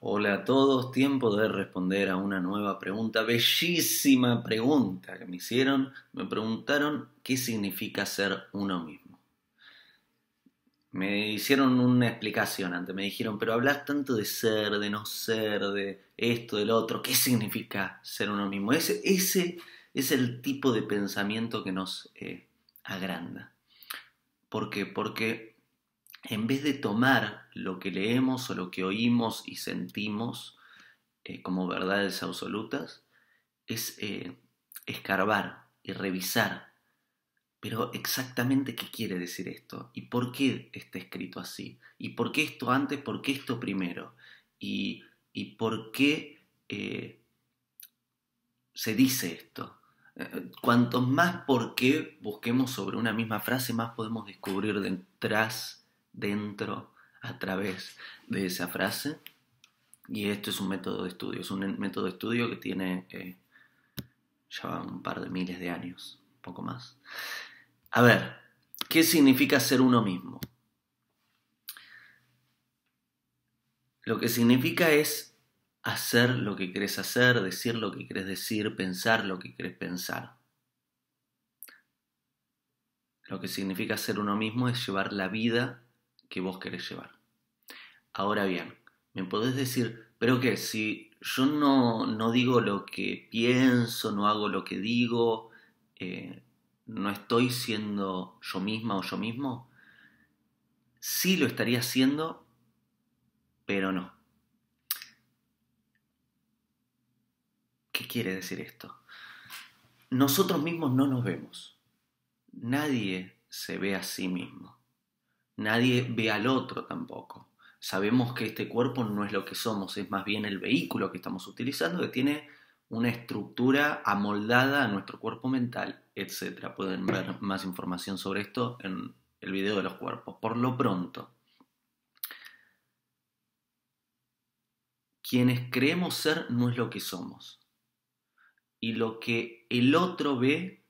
Hola a todos, tiempo de responder a una nueva pregunta, bellísima pregunta que me hicieron. Me preguntaron qué significa ser uno mismo. Me hicieron una explicación antes, me dijeron, pero hablas tanto de ser, de no ser, de esto, del otro, ¿qué significa ser uno mismo? Ese, ese es el tipo de pensamiento que nos eh, agranda. ¿Por qué? Porque en vez de tomar lo que leemos o lo que oímos y sentimos eh, como verdades absolutas, es eh, escarbar y revisar. Pero exactamente qué quiere decir esto y por qué está escrito así y por qué esto antes, por qué esto primero y, por qué eh, se dice esto. Cuanto más por qué busquemos sobre una misma frase, más podemos descubrir detrás dentro, a través de esa frase. Y esto es un método de estudio, es un método de estudio que tiene eh, ya un par de miles de años, un poco más. A ver, ¿qué significa ser uno mismo? Lo que significa es hacer lo que querés hacer, decir lo que querés decir, pensar lo que querés pensar. Lo que significa ser uno mismo es llevar la vida que vos querés llevar. Ahora bien, me podés decir, pero que si yo no, no digo lo que pienso, no hago lo que digo, eh, no estoy siendo yo misma o yo mismo, sí lo estaría haciendo, pero no. ¿Qué quiere decir esto? Nosotros mismos no nos vemos. Nadie se ve a sí mismo. Nadie ve al otro tampoco. Sabemos que este cuerpo no es lo que somos, es más bien el vehículo que estamos utilizando que tiene una estructura amoldada a nuestro cuerpo mental, etc. Pueden ver más información sobre esto en el video de los cuerpos. Por lo pronto, quienes creemos ser no es lo que somos. Y lo que el otro ve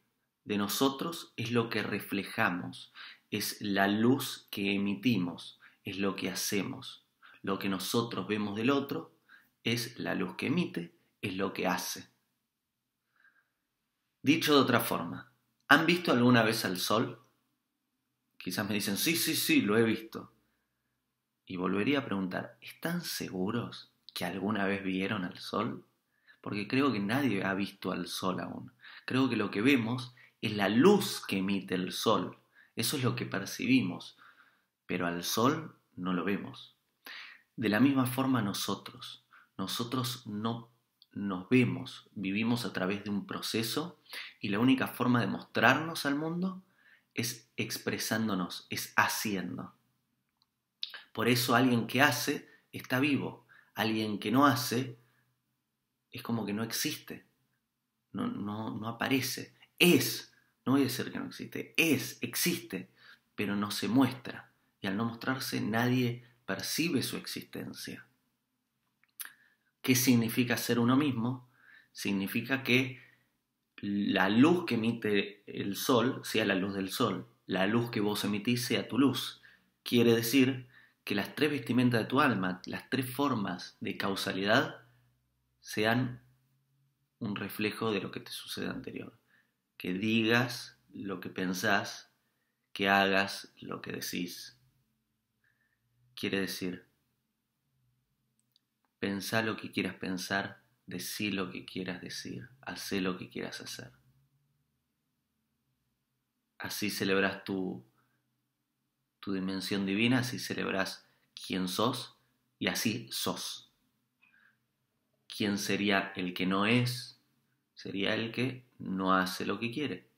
de nosotros es lo que reflejamos es la luz que emitimos, es lo que hacemos. Lo que nosotros vemos del otro es la luz que emite, es lo que hace. Dicho de otra forma, ¿han visto alguna vez al sol? Quizás me dicen, sí, sí, sí, lo he visto. Y volvería a preguntar, ¿están seguros que alguna vez vieron al sol? Porque creo que nadie ha visto al sol aún. Creo que lo que vemos es la luz que emite el sol. Eso es lo que percibimos, pero al sol no lo vemos. De la misma forma nosotros, nosotros no nos vemos, vivimos a través de un proceso y la única forma de mostrarnos al mundo es expresándonos, es haciendo. Por eso alguien que hace está vivo, alguien que no hace es como que no existe, no, no, no aparece, es, no voy a decir que no existe, es, existe, pero no se muestra. Y al no mostrarse nadie percibe su existencia. ¿Qué significa ser uno mismo? Significa que la luz que emite el sol sea la luz del sol, la luz que vos emitís sea tu luz. Quiere decir que las tres vestimentas de tu alma, las tres formas de causalidad, sean un reflejo de lo que te sucede anterior que digas lo que pensás, que hagas lo que decís. Quiere decir, pensá lo que quieras pensar, decí lo que quieras decir, hacé lo que quieras hacer. Así celebras tu, tu dimensión divina, así celebras quién sos y así sos. ¿Quién sería el que no es? sería el que no hace lo que quiere,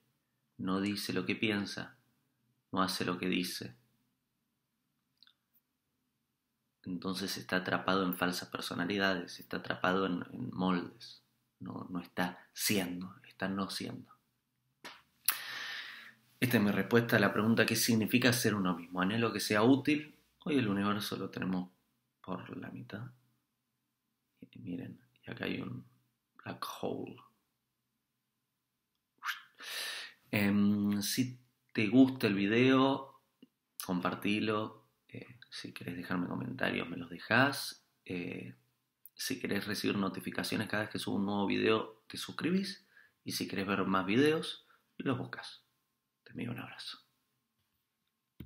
no dice lo que piensa, no hace lo que dice. Entonces está atrapado en falsas personalidades, está atrapado en, moldes, no, está siendo, está no siendo. Esta es mi respuesta a la pregunta ¿qué significa ser uno mismo? Anhelo que sea útil. Hoy el universo lo tenemos por la mitad. miren, acá hay un black hole. Em, si te gusta el video, compartilo. Eh, si querés dejarme comentarios, me los dejas eh, si querés recibir notificaciones cada vez que subo un nuevo video, te suscribís. Y si querés ver más videos, los buscas. Te envío un abrazo.